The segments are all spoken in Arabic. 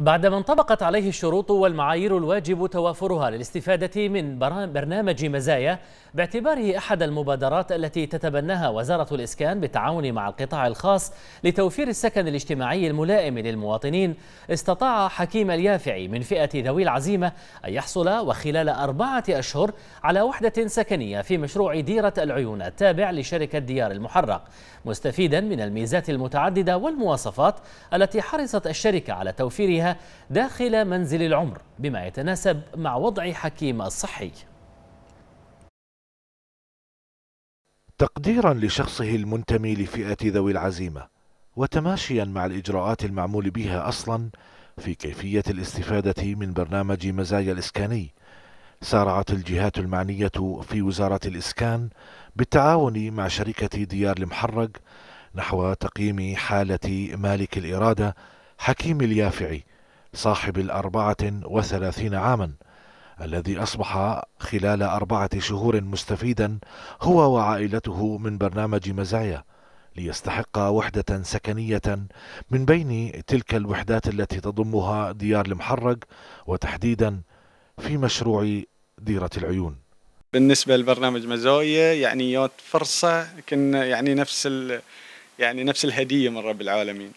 بعدما انطبقت عليه الشروط والمعايير الواجب توافرها للاستفادة من برنامج مزايا باعتباره أحد المبادرات التي تتبناها وزارة الإسكان بالتعاون مع القطاع الخاص لتوفير السكن الاجتماعي الملائم للمواطنين استطاع حكيم اليافعي من فئة ذوي العزيمة أن يحصل وخلال أربعة أشهر على وحدة سكنية في مشروع ديرة العيون التابع لشركة ديار المحرق مستفيدا من الميزات المتعددة والمواصفات التي حرصت الشركة على توفيرها داخل منزل العمر بما يتناسب مع وضع حكيم الصحي تقديرا لشخصه المنتمي لفئة ذوي العزيمة وتماشيا مع الإجراءات المعمول بها أصلا في كيفية الاستفادة من برنامج مزايا الإسكاني سارعت الجهات المعنية في وزارة الإسكان بالتعاون مع شركة ديار المحرق نحو تقييم حالة مالك الإرادة حكيم اليافعي صاحب الأربعة وثلاثين عاما الذي أصبح خلال أربعة شهور مستفيدا هو وعائلته من برنامج مزايا ليستحق وحدة سكنية من بين تلك الوحدات التي تضمها ديار المحرق وتحديدا في مشروع ديرة العيون بالنسبة لبرنامج مزايا يعني يوت فرصة كنا يعني نفس يعني نفس الهدية من رب العالمين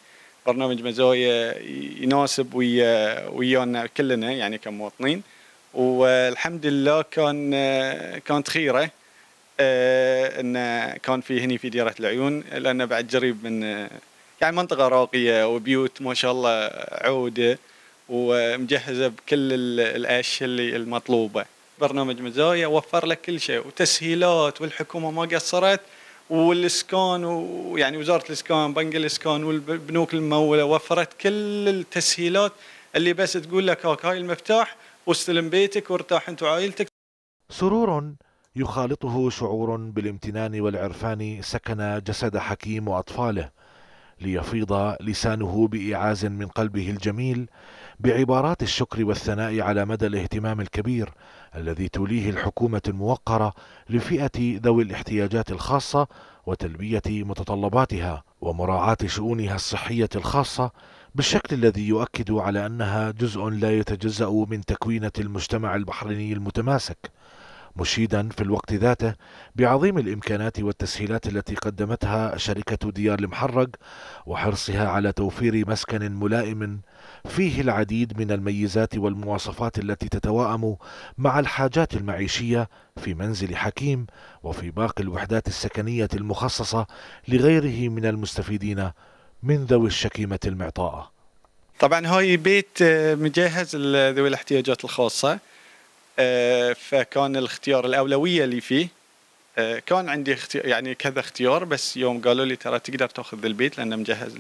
برنامج مزايا يناسب ويا ويانا كلنا يعني كمواطنين والحمد لله كان كانت خيره آه، انه كان في هني في ديره العيون لانه بعد قريب من يعني منطقه راقيه وبيوت ما شاء الله عوده ومجهزه بكل الاشياء اللي المطلوبه برنامج مزايا وفر لك كل شيء وتسهيلات والحكومه ما قصرت والاسكان ويعني وزاره الاسكان بنك الاسكان والبنوك المموله وفرت كل التسهيلات اللي بس تقول لك هاك هاي المفتاح واستلم بيتك وارتاح انت وعائلتك سرور يخالطه شعور بالامتنان والعرفان سكن جسد حكيم واطفاله ليفيض لسانه بإعاز من قلبه الجميل بعبارات الشكر والثناء على مدى الاهتمام الكبير الذي توليه الحكومة الموقرة لفئة ذوي الاحتياجات الخاصة وتلبية متطلباتها ومراعاة شؤونها الصحية الخاصة بالشكل الذي يؤكد على أنها جزء لا يتجزأ من تكوينة المجتمع البحريني المتماسك مشيدا في الوقت ذاته بعظيم الامكانات والتسهيلات التي قدمتها شركه ديار المحرق وحرصها على توفير مسكن ملائم فيه العديد من الميزات والمواصفات التي تتواءم مع الحاجات المعيشيه في منزل حكيم وفي باقي الوحدات السكنيه المخصصه لغيره من المستفيدين من ذوي الشكيمه المعطاءه. طبعا هاي بيت آه، مجهز لذوي الاحتياجات الخاصه آه، فكان الاختيار الاولويه اللي فيه آه، كان عندي يعني كذا اختيار بس يوم قالوا لي ترى تقدر تاخذ البيت لانه مجهز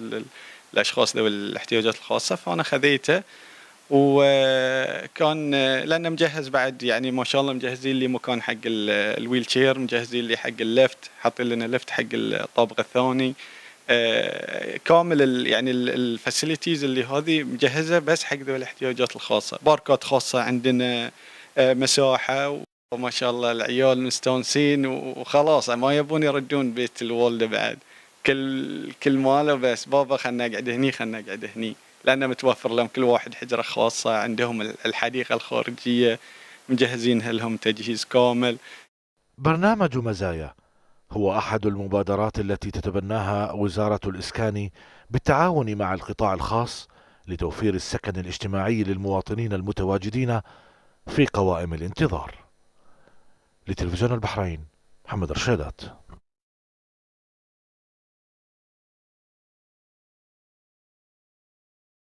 للاشخاص ذوي الاحتياجات الخاصه فانا خذيته وكان آه، لانه مجهز بعد يعني ما شاء الله مجهزين لي مكان حق الويل شير مجهزين لي حق اللفت حاطين لنا لفت حق الطابق الثاني كامل يعني الفاسيلتيز اللي هذه مجهزه بس حق ذوي الاحتياجات الخاصه باركات خاصه عندنا آه، مساحه وما شاء الله العيال مستانسين وخلاص ما يبون يردون بيت الوالده بعد كل كل ماله بس بابا خلنا نقعد هني خلنا نقعد هني لانه متوفر لهم كل واحد حجره خاصه عندهم الحديقه الخارجيه مجهزينها لهم تجهيز كامل برنامج مزايا هو احد المبادرات التي تتبناها وزاره الاسكان بالتعاون مع القطاع الخاص لتوفير السكن الاجتماعي للمواطنين المتواجدين في قوائم الانتظار لتلفزيون البحرين محمد رشيدات